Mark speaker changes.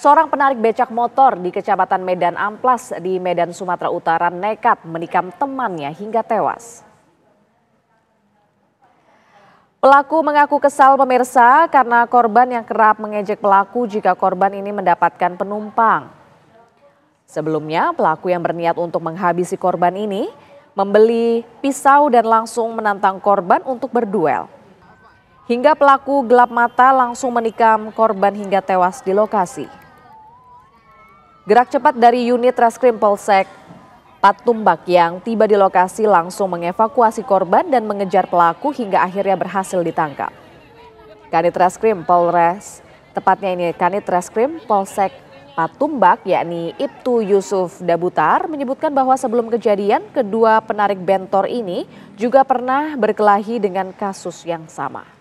Speaker 1: Seorang penarik becak motor di Kecamatan Medan Amplas di Medan Sumatera Utara nekat menikam temannya hingga tewas. Pelaku mengaku kesal pemirsa karena korban yang kerap mengejek pelaku jika korban ini mendapatkan penumpang. Sebelumnya pelaku yang berniat untuk menghabisi korban ini membeli pisau dan langsung menantang korban untuk berduel. Hingga pelaku gelap mata langsung menikam korban hingga tewas di lokasi. Gerak cepat dari unit Reskrim Polsek Patumbak yang tiba di lokasi langsung mengevakuasi korban dan mengejar pelaku hingga akhirnya berhasil ditangkap. Kanit Reskrim Polres, tepatnya ini Kanit Reskrim Polsek Patumbak yakni Ibtu Yusuf Dabutar menyebutkan bahwa sebelum kejadian kedua penarik bentor ini juga pernah berkelahi dengan kasus yang sama.